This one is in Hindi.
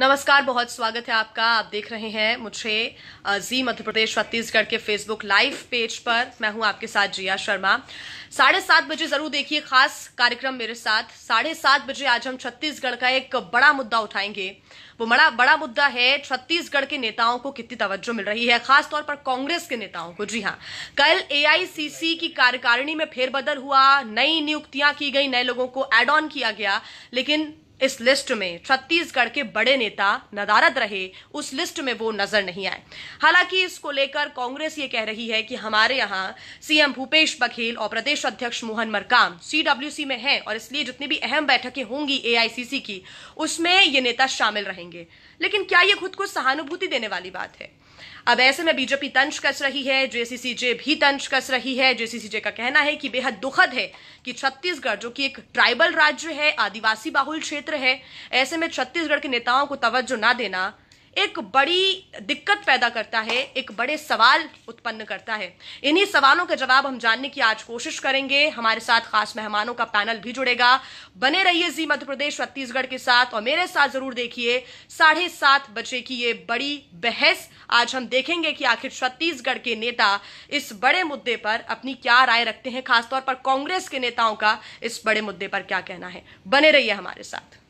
नमस्कार बहुत स्वागत है आपका आप देख रहे हैं मुझे जी मध्य प्रदेश छत्तीसगढ़ के फेसबुक लाइव पेज पर मैं हूं आपके साथ जिया शर्मा साढ़े सात बजे जरूर देखिए खास कार्यक्रम मेरे साथ साढ़े सात बजे आज हम छत्तीसगढ़ का एक बड़ा मुद्दा उठाएंगे वो बड़ा बड़ा मुद्दा है छत्तीसगढ़ के नेताओं को कितनी तवज्जो मिल रही है खासतौर पर कांग्रेस के नेताओं को जी हाँ कल ए की कार्यकारिणी में फेरबदल हुआ नई नियुक्तियां की गई नए लोगों को एड ऑन किया गया लेकिन इस लिस्ट में छत्तीसगढ़ के बड़े नेता नदारद रहे उस लिस्ट में वो नजर नहीं आए हालांकि इसको लेकर कांग्रेस ये कह रही है कि हमारे यहाँ सीएम भूपेश बघेल और प्रदेश अध्यक्ष मोहन मरकाम सीडब्ल्यूसी में हैं और इसलिए जितनी भी अहम बैठकें होंगी एआईसीसी की उसमें ये नेता शामिल रहेंगे लेकिन क्या ये खुद को सहानुभूति देने वाली बात है अब ऐसे में बीजेपी तंज कस रही है जेसीसीजे भी तंज कस रही है जेसीसीजे का कहना है कि बेहद दुखद है कि छत्तीसगढ़ जो कि एक ट्राइबल राज्य है आदिवासी बाहुल क्षेत्र है ऐसे में छत्तीसगढ़ के नेताओं को तवज्जो ना देना एक बड़ी दिक्कत पैदा करता है एक बड़े सवाल उत्पन्न करता है इन्हीं सवालों के जवाब हम जानने की आज कोशिश करेंगे हमारे साथ खास मेहमानों का पैनल भी जुड़ेगा बने रहिए जी मध्य प्रदेश छत्तीसगढ़ के साथ और मेरे साथ जरूर देखिए साढ़े सात बजे की ये बड़ी बहस आज हम देखेंगे कि आखिर छत्तीसगढ़ के नेता इस बड़े मुद्दे पर अपनी क्या राय रखते हैं खासतौर पर कांग्रेस के नेताओं का इस बड़े मुद्दे पर क्या कहना है बने रहिए हमारे साथ